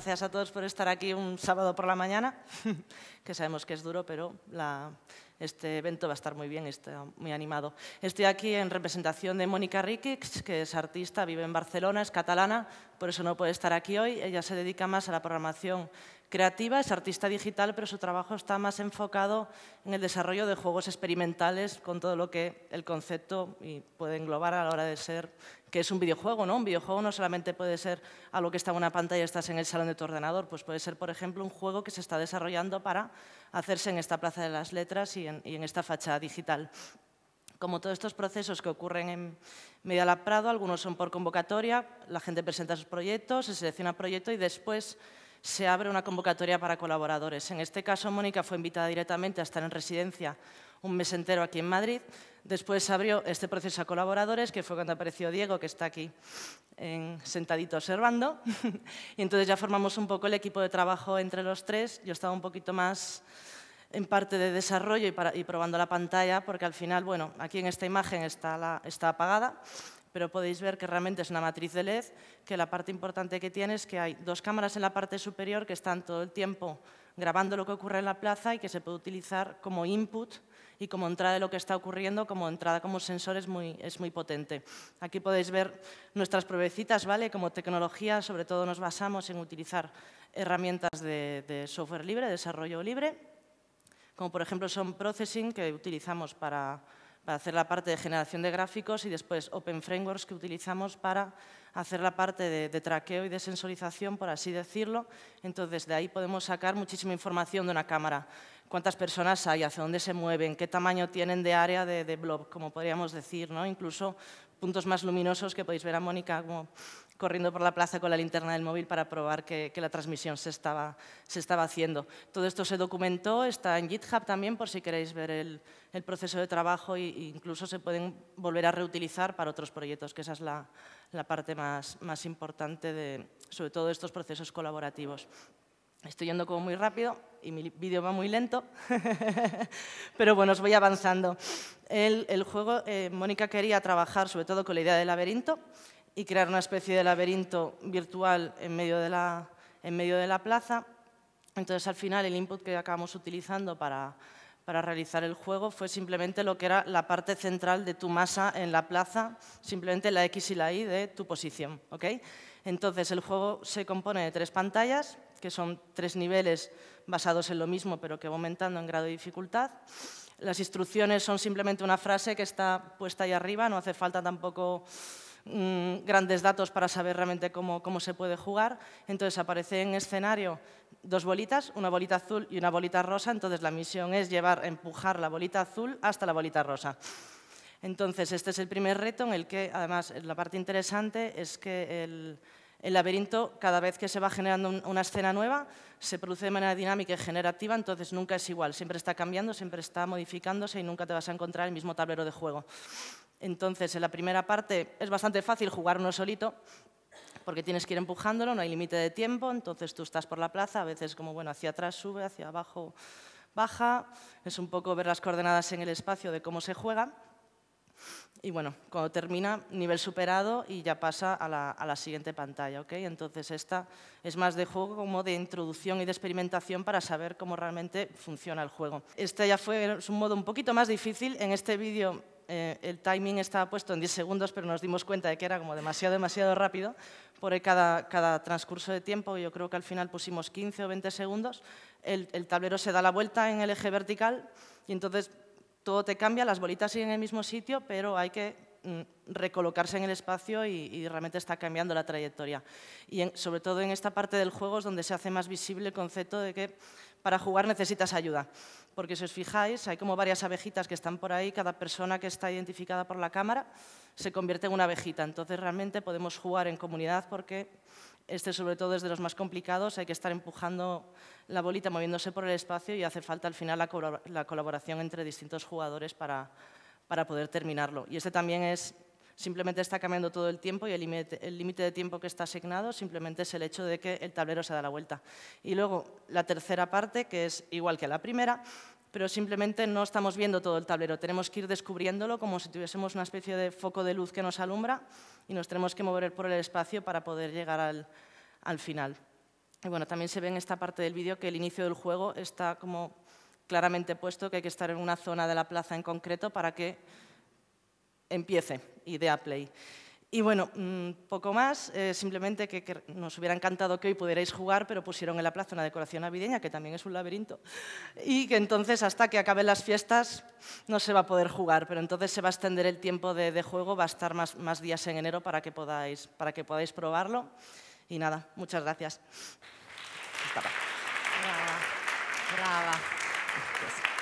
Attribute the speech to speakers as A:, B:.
A: Gracias a todos por estar aquí un sábado por la mañana, que sabemos que es duro, pero la, este evento va a estar muy bien, está muy animado. Estoy aquí en representación de Mónica Riquix, que es artista, vive en Barcelona, es catalana, por eso no puede estar aquí hoy. Ella se dedica más a la programación creativa, es artista digital, pero su trabajo está más enfocado en el desarrollo de juegos experimentales con todo lo que el concepto y puede englobar a la hora de ser que es un videojuego, ¿no? Un videojuego no solamente puede ser algo que está en una pantalla y estás en el salón de tu ordenador, pues puede ser, por ejemplo, un juego que se está desarrollando para hacerse en esta Plaza de las Letras y y en esta fachada digital. Como todos estos procesos que ocurren en Medialab Prado, algunos son por convocatoria, la gente presenta sus proyectos, se selecciona proyecto y después se abre una convocatoria para colaboradores. En este caso, Mónica fue invitada directamente a estar en residencia un mes entero aquí en Madrid. Después se abrió este proceso a colaboradores, que fue cuando apareció Diego, que está aquí en, sentadito observando. y entonces ya formamos un poco el equipo de trabajo entre los tres. Yo estaba un poquito más en parte de desarrollo y, probando la pantalla, porque al final, bueno, aquí en esta imagen está, está apagada, pero podéis ver que realmente es una matriz de LED, que la parte importante que tiene es que hay dos cámaras en la parte superior que están todo el tiempo grabando lo que ocurre en la plaza y que se puede utilizar como input y como entrada de lo que está ocurriendo, como entrada como sensor es muy, es muy potente. Aquí podéis ver nuestras pruebecitas, ¿vale? Como tecnología, sobre todo nos basamos en utilizar herramientas de, de software libre, desarrollo libre, como por ejemplo son Processing, que utilizamos para, hacer la parte de generación de gráficos, y después Open Frameworks, que utilizamos para hacer la parte de, traqueo y de sensorización, por así decirlo. Entonces, de ahí podemos sacar muchísima información de una cámara. Cuántas personas hay, hacia dónde se mueven, qué tamaño tienen de área de, de blob, como podríamos decir, ¿no? Incluso puntos más luminosos que podéis ver a Mónica como corriendo por la plaza con la linterna del móvil para probar que, la transmisión se estaba, se estaba haciendo. Todo esto se documentó, está en GitHub también por si queréis ver el, proceso de trabajo e incluso se pueden volver a reutilizar para otros proyectos, que esa es la, parte más, más importante de, sobre todo, estos procesos colaborativos. Estoy yendo como muy rápido y mi vídeo va muy lento, pero bueno, os voy avanzando. El, juego, eh, Mónica quería trabajar sobre todo con la idea del laberinto y crear una especie de laberinto virtual en medio de la, en medio de la plaza. Entonces, al final, el input que acabamos utilizando para, para realizar el juego fue simplemente lo que era la parte central de tu masa en la plaza, simplemente la X y la Y de tu posición. ¿ok? Entonces, el juego se compone de tres pantallas, que son tres niveles basados en lo mismo, pero que va aumentando en grado de dificultad. Las instrucciones son simplemente una frase que está puesta ahí arriba, no hace falta tampoco Mm, grandes datos para saber realmente cómo, se puede jugar. Entonces aparece en escenario dos bolitas, una bolita azul y una bolita rosa. Entonces la misión es llevar, empujar la bolita azul hasta la bolita rosa. Entonces este es el primer reto en el que, además, la parte interesante es que el, el laberinto, cada vez que se va generando una escena nueva, se produce de manera dinámica y generativa, entonces nunca es igual, siempre está cambiando, siempre está modificándose y nunca te vas a encontrar el mismo tablero de juego. Entonces, en la primera parte es bastante fácil jugar uno solito, porque tienes que ir empujándolo, no hay límite de tiempo, entonces tú estás por la plaza, a veces como, bueno, hacia atrás sube, hacia abajo baja, es un poco ver las coordenadas en el espacio de cómo se juega. Y bueno, cuando termina, nivel superado y ya pasa a la, siguiente pantalla, ¿ok? Entonces esta es más de juego como de introducción y de experimentación para saber cómo realmente funciona el juego. Este ya fue un modo un poquito más difícil. En este vídeo eh, el timing estaba puesto en 10 segundos, pero nos dimos cuenta de que era como demasiado, demasiado rápido por cada, cada transcurso de tiempo. Yo creo que al final pusimos 15 o 20 segundos. El, tablero se da la vuelta en el eje vertical y entonces todo te cambia, las bolitas siguen en el mismo sitio, pero hay que mm, recolocarse en el espacio y, realmente está cambiando la trayectoria. Y sobre todo en esta parte del juego es donde se hace más visible el concepto de que para jugar necesitas ayuda. Porque si os fijáis, hay como varias abejitas que están por ahí, cada persona que está identificada por la cámara se convierte en una abejita. Entonces realmente podemos jugar en comunidad porque este sobre todo es de los más complicados, hay que estar empujando la bolita, moviéndose por el espacio y hace falta al final la, colaboración entre distintos jugadores para, para poder terminarlo. Y este también es simplemente está cambiando todo el tiempo y el límite de tiempo que está asignado simplemente es el hecho de que el tablero se da la vuelta. Y luego la tercera parte, que es igual que la primera, pero simplemente no estamos viendo todo el tablero. Tenemos que ir descubriéndolo como si tuviésemos una especie de foco de luz que nos alumbra y nos tenemos que mover por el espacio para poder llegar al, al final. Y bueno, también se ve en esta parte del vídeo que el inicio del juego está como claramente puesto que hay que estar en una zona de la plaza en concreto para que empiece, Idea Play. Y bueno, mm, poco más, eh, simplemente que, nos hubiera encantado que hoy pudierais jugar, pero pusieron en la plaza una decoración navideña, que también es un laberinto, y que entonces hasta que acaben las fiestas no se va a poder jugar, pero entonces se va a extender el tiempo de, juego, va a estar más, más, días en enero para que, podáis, para que podáis probarlo. Y nada, muchas gracias.